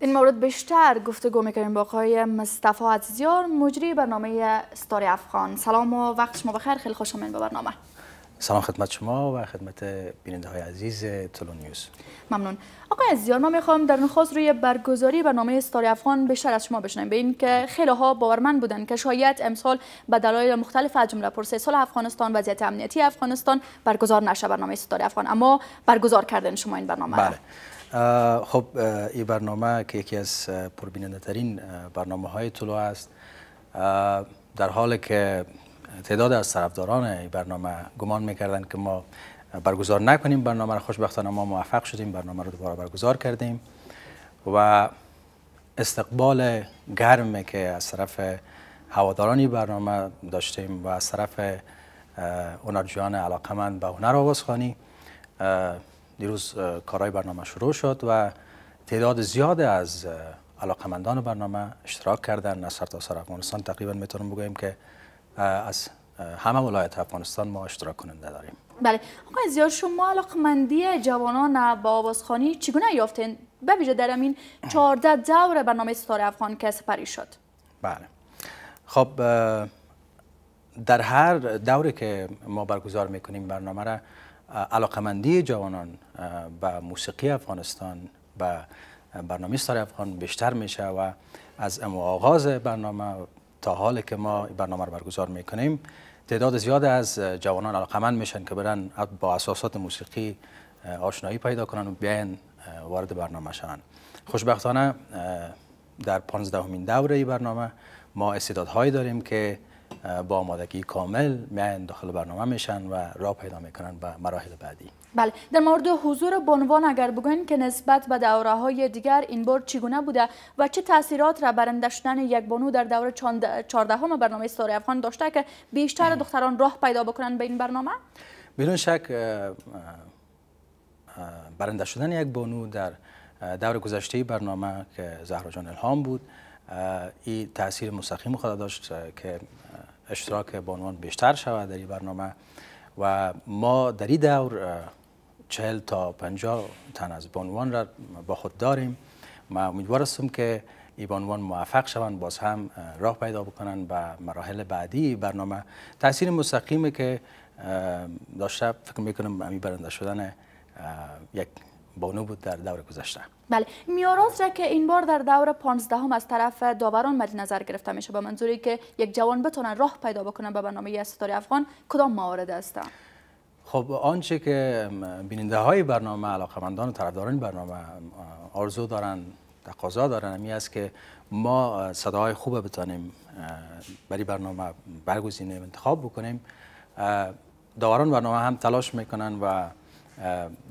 این مورد بیشتر گفتگو میکنیم با آقای مصطفی عزیزیار مجری برنامه ستاری افغان سلام و وقت شما بخیر خیلی خوش آمین به برنامه سلام خدمت شما و خدمت بیننده های عزیز تلو نیوز ممنون آقای عزیزیار ما میخوام در نخواست روی برگزاری برنامه ستاری افغان بیشتر از شما بشنیم به اینکه خیلی ها باورمند بودن که شاید امسال به دلایل مختلف از جمله پرسه سال افغانستان وضعیت امنیتی افغانستان برگزار نشه برنامه ستاری افغان اما برگزار کردن شما این برنامه بله. خب این برنامه که یکی از پربیننده ترین برنامه های طلوع است در حال که تعداد از طرفداران این برنامه گمان میکردن که ما برگزار نکنیم برنامه را خوشبختانه ما موفق شدیم برنامه را دوباره برگزار کردیم و استقبال گرمی که از طرف این برنامه داشتیم و از طرف هنرجویان علاقمند به هنر آوازخانی دیروز کارای برنامه شروع شد و تعداد زیاد از علاقمندان برنامه اشتراک کردن از تا سر افغانستان تقریبا میتونم بگویم که از همه ولایت افغانستان ما اشتراک کننده داریم بله آقای زیاد شما علاقمندی جوانان با آوازخانی چگونه یافتین به ویژه در این 14 دور برنامه ستاره افغان که سپری شد بله خب در هر دوری که ما برگزار میکنیم برنامه را علاقمندی جوانان به موسیقی افغانستان به برنامه ستاره افغان بیشتر میشه و از امو آغاز برنامه تا حال که ما برنامه رو برگزار میکنیم تعداد زیاد از جوانان علاقمند میشن که برن با اساسات موسیقی آشنایی پیدا کنن و بیاین وارد برنامه شن خوشبختانه در پانزدهمین دوره ای برنامه ما استعدادهایی داریم که با آمادگی کامل میان داخل برنامه میشن و راه پیدا میکنن به مراحل بعدی بله در مورد حضور بانوان اگر بگوین که نسبت به دوره های دیگر این بار چگونه بوده و چه تاثیرات را برنده یک بانو در دوره 14 همه برنامه ستاره افغان داشته که بیشتر دختران راه پیدا بکنن به این برنامه بدون شک برنده شدن یک بانو در دور گذشته برنامه که زهرا جان الهام بود این تاثیر مستقیم خود داشت که اشتراک بانوان بیشتر شود در این برنامه و ما در این دور چهل تا پنجاه تن از بانوان را با خود داریم ما امیدوار که این بانوان موفق شوند باز هم راه پیدا بکنند به مراحل بعدی برنامه تاثیر مستقیمی که داشته فکر میکنم امی برنده شدن یک بانو بود در دور گذشته بله میاراز را که این بار در دور 15 هم از طرف داوران مدی نظر گرفته میشه به منظوری که یک جوان بتونن راه پیدا بکنه به برنامه ستاره افغان کدام موارد هستن خب آنچه که بیننده های برنامه علاقمندان و طرفداران برنامه آرزو دارن تقاضا دارن این است که ما صداهای خوبه بتانیم برای برنامه برگزینیم انتخاب بکنیم داوران برنامه هم تلاش میکنن و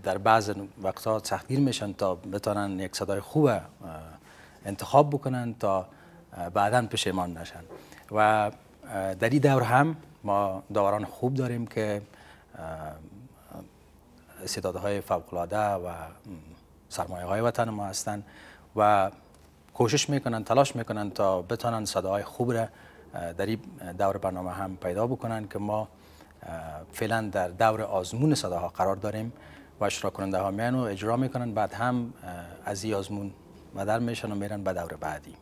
در بعض وقتها سختگیر میشن تا بتانن یک صدای خوب انتخاب بکنن تا بعدا پشیمان نشن و در این دور هم ما داوران خوب داریم که استعدادهای فوقلاده و سرمایه های وطن ما هستند و کوشش میکنن تلاش میکنن تا بتانن صداهای خوب را در این دور برنامه هم پیدا بکنن که ما فعلا در دور آزمون صداها قرار داریم و اشتراک کننده ها میان و اجرا میکنن بعد هم از این آزمون مدر میشن و میرن به دور بعدی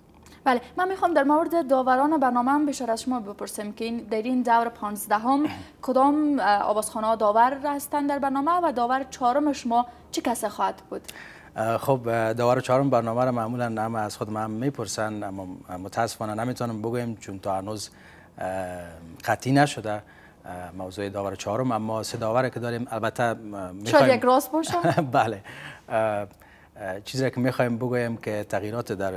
بله من میخوام در مورد داوران برنامه هم بیشتر از شما بپرسم که این در این دور پانزدهم کدام آوازخانه داور هستند در برنامه و داور چهارم شما چه کسی خواهد بود خب داور چهارم برنامه را معمولا هم از خود من میپرسن اما متاسفانه نمیتونم بگویم چون تا هنوز قطعی نشده موضوع داور چهارم اما سه داوره که داریم البته شاید یک راست باشه بله چیزی که میخوایم بگویم که تغییرات در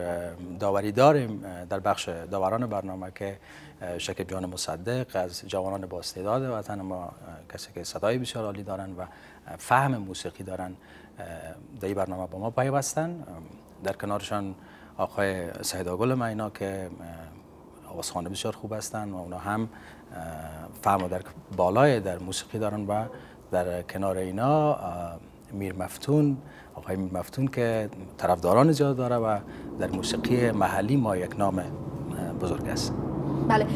داوری داریم در بخش داوران برنامه که شکب جان مصدق از جوانان با استعداد وطن ما کسی که صدای بسیار عالی دارن و فهم موسیقی دارن در برنامه با ما پیوستن در کنارشان آقای سیداگل مینا که آوازخانه بسیار خوب هستند و اونا هم فهم و درک بالای در موسیقی دارن و در کنار اینا میر مفتون آقای میر مفتون که طرفداران زیاد داره و در موسیقی محلی ما یک نام بزرگ است بله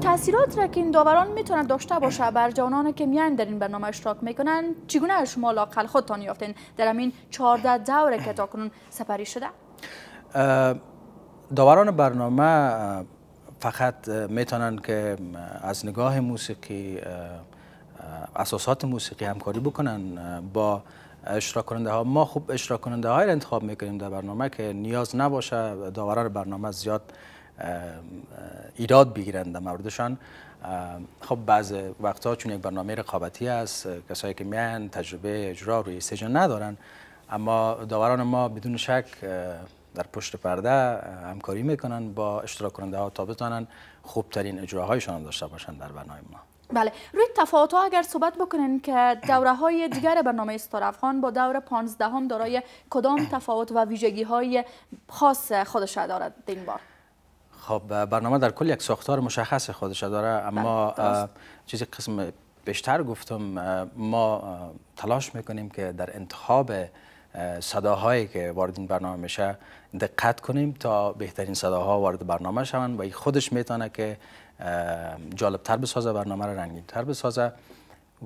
تاثیرات را که این داوران میتونن داشته باشه بر جوانان که میان در این برنامه اشتراک میکنن چگونه شما لاقل خودتان یافتین در همین 14 دوره که تاکنون سپری شده داوران برنامه فقط میتونن که از نگاه موسیقی اساسات موسیقی همکاری بکنن با اشتراک ها ما خوب اشتراک کننده های را انتخاب میکنیم در برنامه که نیاز نباشه داوران برنامه زیاد ایراد بگیرند در موردشان خب بعض وقتها چون یک برنامه رقابتی است کسایی که میان تجربه اجرا روی سجن ندارن اما داوران ما بدون شک در پشت پرده همکاری میکنن با اشتراک کننده ها تا بتونن خوبترین اجراهایشان هم داشته باشن در برنامه ما بله روی تفاوت ها اگر صحبت بکنین که دوره های دیگر برنامه استار افغان با دور 15 هم دارای کدام تفاوت و ویژگی های خاص خودش دارد این بار خب برنامه در کل یک ساختار مشخص خودش داره اما بله، چیزی قسم بیشتر گفتم ما تلاش میکنیم که در انتخاب صداهایی که وارد این برنامه میشه دقت کنیم تا بهترین صداها وارد برنامه شوند و خودش میتونه که جالبتر بسازه برنامه را تر بسازه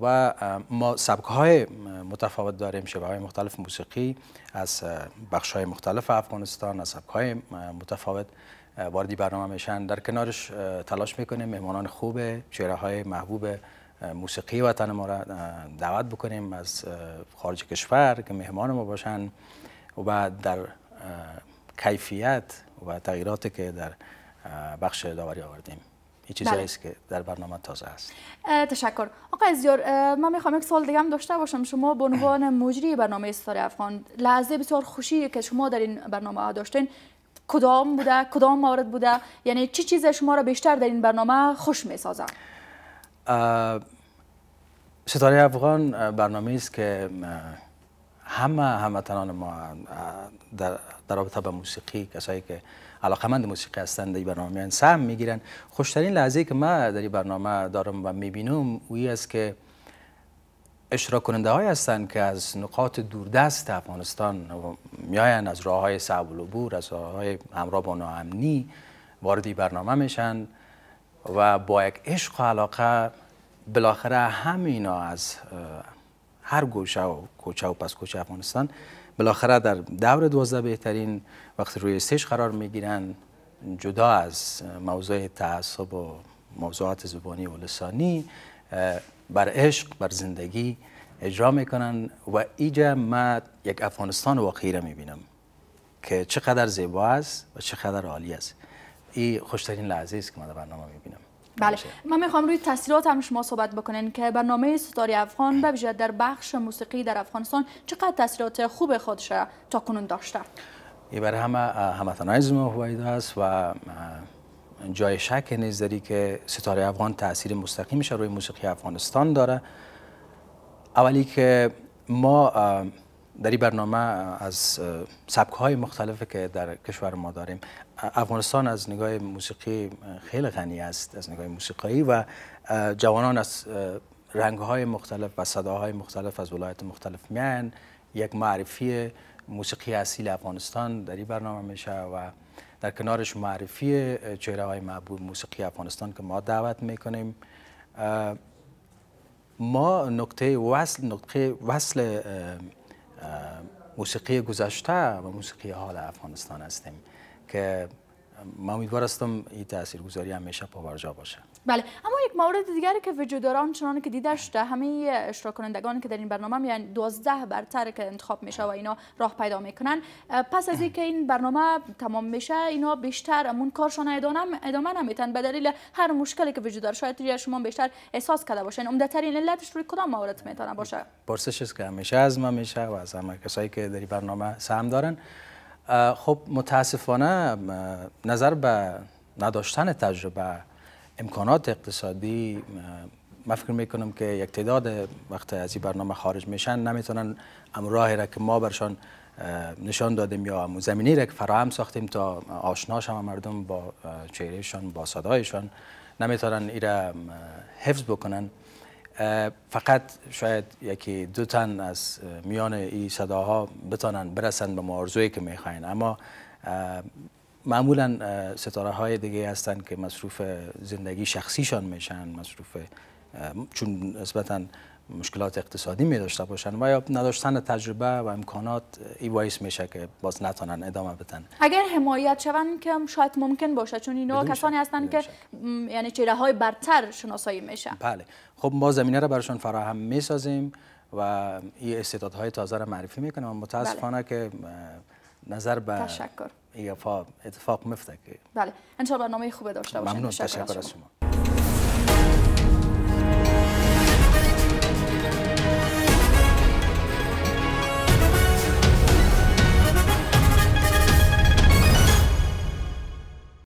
و ما سبک های متفاوت داریم شبه های مختلف موسیقی از بخش های مختلف افغانستان از سبک های متفاوت واردی برنامه میشن در کنارش تلاش میکنیم مهمانان خوب چهره های محبوب موسیقی وطن ما را دعوت بکنیم از خارج کشور که مهمان ما باشند و بعد در کیفیت و تغییراتی که در بخش داوری آوردیم این چیزی بله. است که در برنامه تازه است تشکر آقای زیار من میخوام یک سال دیگه هم داشته باشم شما به عنوان مجری برنامه استار افغان لحظه بسیار خوشی که شما در این برنامه داشتین کدام بوده کدام مورد بوده یعنی چی چیز شما را بیشتر در این برنامه خوش میسازم ستاره افغان برنامه است که همه همه تنان ما در, در رابطه با موسیقی کسایی که علاقه مند موسیقی هستند در برنامه میان سهم میگیرن خوشترین لحظه که من در این برنامه دارم و میبینم اوی است که اشتراک کننده های هستند که از نقاط دوردست افغانستان میاین از راه های و العبور از راه های همراه با ناامنی وارد برنامه میشن و با یک عشق و علاقه بالاخره اینا از هر گوشه و کوچه و پس کوچه افغانستان بالاخره در دور دوازده بهترین وقتی روی استیج قرار میگیرن جدا از موضوع تعصب و موضوعات زبانی و لسانی بر عشق بر زندگی اجرا میکنن و ایجا ما یک افغانستان واقعی را میبینم که چقدر زیبا است و چقدر عالی است این خوشترین لحظه است که ما در برنامه میبینم بله من میخوام روی تاثیرات هم شما صحبت بکنین که برنامه ستاره افغان به ویژه در بخش موسیقی در افغانستان چقدر تاثیرات خوب خودش تا کنون داشته ای بر همه همتنهای ما است هست و جای شک نیز داری که ستاره افغان تاثیر مستقیمش روی موسیقی افغانستان داره اولی که ما در این برنامه از سبک های مختلف که در کشور ما داریم افغانستان از نگاه موسیقی خیلی غنی است از نگاه موسیقایی و جوانان از رنگ های مختلف و صداهای مختلف از ولایت مختلف میان یک معرفی موسیقی اصیل افغانستان در این برنامه میشه و در کنارش معرفی چهره های محبوب موسیقی افغانستان که ما دعوت میکنیم ما نقطه وصل نقطه وصل موسیقی گذشته و موسیقی حال افغانستان هستیم که ما امیدوار هستم این تاثیرگذاری همیشه پابرجا باشه بله اما یک مورد دیگری که وجود داره چنانکه که دیدش همه اشتراک که در این برنامه یعنی 12 برتر که انتخاب میشه و اینا راه پیدا میکنن پس از اینکه این برنامه تمام میشه اینا بیشتر امون کارشان ادامه نمیتن به دلیل هر مشکلی که وجود داره شاید شما بیشتر احساس کرده باشین عمده ترین علتش روی کدام مورد میتونه باشه پرسش است که همیشه از ما میشه و از همه کسایی که در برنامه سهم دارن خب متاسفانه نظر به نداشتن تجربه امکانات اقتصادی من فکر میکنم که یک تعداد وقت از این برنامه خارج میشن نمیتونن امراه را که ما برشان نشان دادیم یا زمینی را که فراهم ساختیم تا آشنا هم مردم با چهرهشان با صدایشان نمیتونن ای را حفظ بکنن فقط شاید یکی دو تن از میان این صداها بتانن برسن به معارضوی که میخواین اما معمولا ستاره های دیگه هستن که مصروف زندگی شخصیشان میشن مصروف چون نسبتا مشکلات اقتصادی می داشته باشن و یا نداشتن تجربه و امکانات ای وایس میشه که باز نتونن ادامه بدن اگر حمایت شون که شاید ممکن باشه چون اینا کسانی هستن که یعنی چهره های برتر شناسایی میشن بله خب ما زمینه را براشون فراهم میسازیم و این استعدادهای تازه را معرفی میکنیم متاسفانه بله. که نظر به تشکر ایفا اتفاق مفته که بله انشاءالله برنامه خوبه داشته باشه ممنون تشکر از شما.